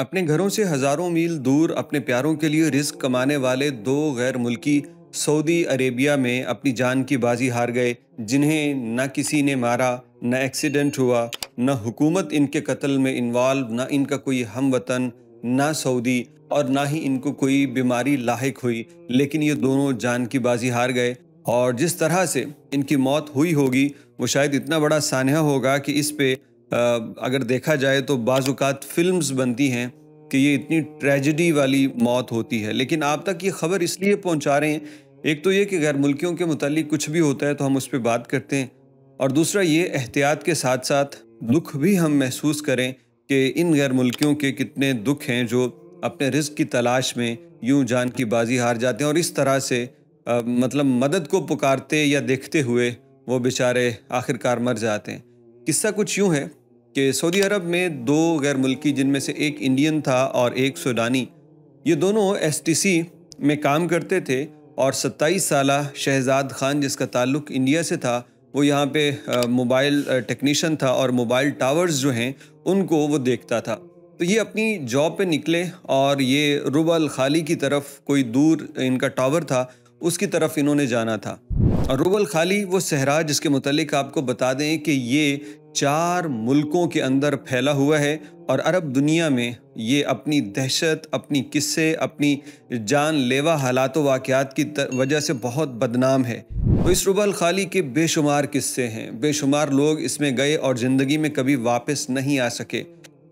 अपने घरों से हजारों मील दूर अपने प्यारों के लिए रिस्क कमाने वाले दो गैर मुल्की सऊदी अरेबिया में अपनी जान की बाजी हार गए जिन्हें न किसी ने मारा न एक्सीडेंट हुआ न हुकूमत इनके कत्ल में इन्वॉल्व न इनका कोई हम वतन ना सऊदी और ना ही इनको कोई बीमारी लाक हुई लेकिन ये दोनों जान की बाजी हार गए और जिस तरह से इनकी मौत हुई होगी वो शायद इतना बड़ा सानह होगा कि इस पर अगर देखा जाए तो बाज़ात फिल्म्स बनती हैं कि ये इतनी ट्रेजिडी वाली मौत होती है लेकिन आप तक ये खबर इसलिए पहुंचा रहे हैं एक तो ये कि गैर मुल्कियों के मतलब कुछ भी होता है तो हम उस पर बात करते हैं और दूसरा ये एहतियात के साथ साथ दुख भी हम महसूस करें कि इन गैर मुल्कियों के कितने दुख हैं जो अपने रिस्क की तलाश में यूं जान की बाजी हार जाते हैं और इस तरह से आ, मतलब मदद को पुकारते या देखते हुए वो बेचारे आखिरकार मर जाते हैं किस्सा कुछ यूँ है कि सऊदी अरब में दो गैर मुल्की जिनमें से एक इंडियन था और एक सूडानी ये दोनों एसटीसी में काम करते थे और 27 साल शहजाद खान जिसका ताल्लुक इंडिया से था वो यहाँ पे मोबाइल टेक्नीशियन था और मोबाइल टावर्स जो हैं उनको वो देखता था तो ये अपनी जॉब पे निकले और ये रुबल खाली की तरफ कोई दूर इनका टावर था उसकी तरफ इन्होंने जाना था और रुबल खाली वो सहरा जिसके मुतलिक आपको बता दें कि ये चार मुल्कों के अंदर फैला हुआ है और अरब दुनिया में ये अपनी दहशत अपनी किस्से अपनी जानलेवा हालात वाक़ात की वजह से बहुत बदनाम है तो इस रुबल खाली के बेशुमार किस्से हैं बेशुमार लोग इसमें गए और ज़िंदगी में कभी वापस नहीं आ सके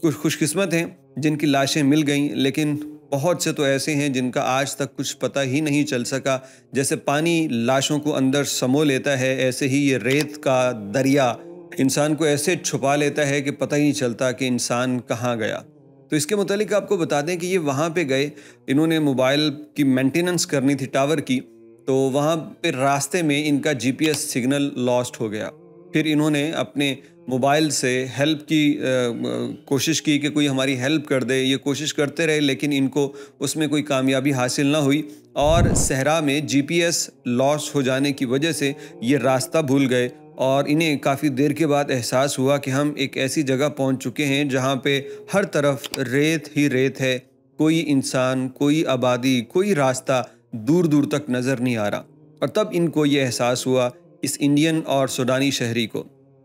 कुछ खुशकस्मत हैं जिनकी लाशें मिल गईं लेकिन बहुत से तो ऐसे हैं जिनका आज तक कुछ पता ही नहीं चल सका जैसे पानी लाशों को अंदर समो लेता है ऐसे ही ये रेत का दरिया इंसान को ऐसे छुपा लेता है कि पता ही नहीं चलता कि इंसान कहाँ गया तो इसके मतलब आपको बता दें कि ये वहाँ पे गए इन्होंने मोबाइल की मेंटेनेंस करनी थी टावर की तो वहाँ पे रास्ते में इनका जीपीएस सिग्नल लॉस्ट हो गया फिर इन्होंने अपने मोबाइल से हेल्प की आ, कोशिश की कि कोई हमारी हेल्प कर दे ये कोशिश करते रहे लेकिन इनको उसमें कोई कामयाबी हासिल ना हुई और सहरा में जीपीएस लॉस हो जाने की वजह से ये रास्ता भूल गए और इन्हें काफ़ी देर के बाद एहसास हुआ कि हम एक ऐसी जगह पहुंच चुके हैं जहां पे हर तरफ रेत ही रेत है कोई इंसान कोई आबादी कोई रास्ता दूर दूर तक नज़र नहीं आ रहा और तब इनको ये एहसास हुआ इस इंडियन और सूडानी शहरी को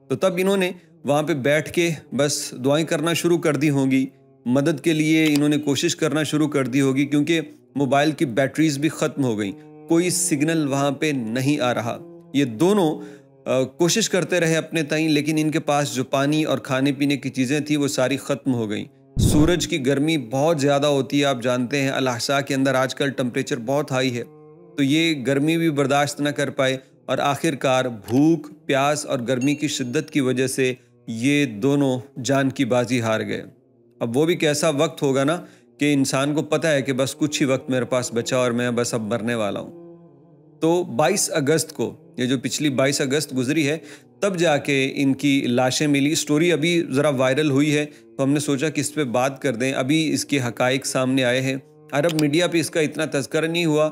तो तब इन्होंने वहाँ पे बैठ के बस दुआएं करना शुरू कर दी होंगी मदद के लिए इन्होंने कोशिश करना शुरू कर दी होगी क्योंकि मोबाइल की बैटरीज भी ख़त्म हो गई कोई सिग्नल वहाँ पे नहीं आ रहा ये दोनों आ, कोशिश करते रहे अपने तई लेकिन इनके पास जो पानी और खाने पीने की चीज़ें थी वो सारी ख़त्म हो गई सूरज की गर्मी बहुत ज़्यादा होती है आप जानते हैं अलासा के अंदर आजकल टम्परेचर बहुत हाई है तो ये गर्मी भी बर्दाश्त ना कर पाए और आखिरकार भूख प्यास और गर्मी की शिद्दत की वजह से ये दोनों जान की बाजी हार गए अब वो भी कैसा वक्त होगा ना कि इंसान को पता है कि बस कुछ ही वक्त मेरे पास बचा और मैं बस अब मरने वाला हूँ तो 22 अगस्त को ये जो पिछली 22 अगस्त गुजरी है तब जाके इनकी लाशें मिली स्टोरी अभी ज़रा वायरल हुई है तो हमने सोचा कि इस पर बात कर दें अभी इसके हकाइक सामने आए हैं अरब मीडिया पे इसका इतना तस्करा नहीं हुआ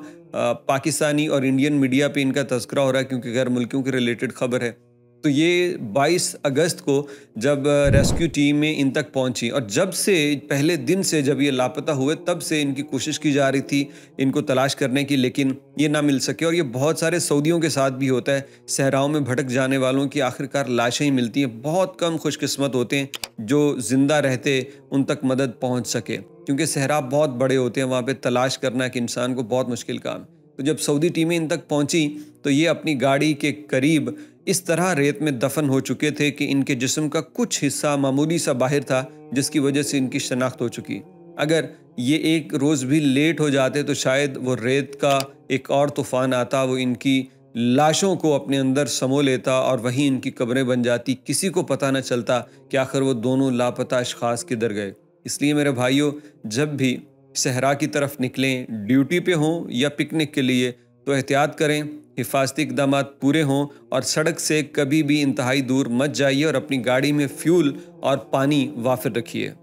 पाकिस्तानी और इंडियन मीडिया पे इनका तस्करा हो रहा है क्योंकि गैर मुल्कियों के रिलेटेड खबर है तो ये 22 अगस्त को जब रेस्क्यू टीमें इन तक पहुंची और जब से पहले दिन से जब ये लापता हुए तब से इनकी कोशिश की जा रही थी इनको तलाश करने की लेकिन ये ना मिल सके और ये बहुत सारे सऊदियों के साथ भी होता है सहराओं में भटक जाने वालों की आखिरकार लाशें ही मिलती हैं बहुत कम खुशकस्मत होते हैं जो ज़िंदा रहते उन तक मदद पहुँच सके क्योंकि सहरा बहुत बड़े होते हैं वहाँ पर तलाश करना एक इंसान को बहुत मुश्किल काम है तो जब सऊदी टीमें इन तक पहुंची तो ये अपनी गाड़ी के करीब इस तरह रेत में दफन हो चुके थे कि इनके जिस्म का कुछ हिस्सा मामूली सा बाहर था जिसकी वजह से इनकी शनाख्त हो चुकी अगर ये एक रोज़ भी लेट हो जाते तो शायद वो रेत का एक और तूफ़ान आता वो इनकी लाशों को अपने अंदर समो लेता और वहीं इनकी कब्रें बन जाती किसी को पता ना चलता कि आखिर वो दोनों लापता अशखास किधर गए इसलिए मेरे भाइयों जब भी सहरा की तरफ निकलें ड्यूटी पे हों या पिकनिक के लिए तो एहतियात करें हिफाजती इकदाम पूरे हों और सड़क से कभी भी इंतहाई दूर मत जाइए और अपनी गाड़ी में फ्यूल और पानी वाफिर रखिए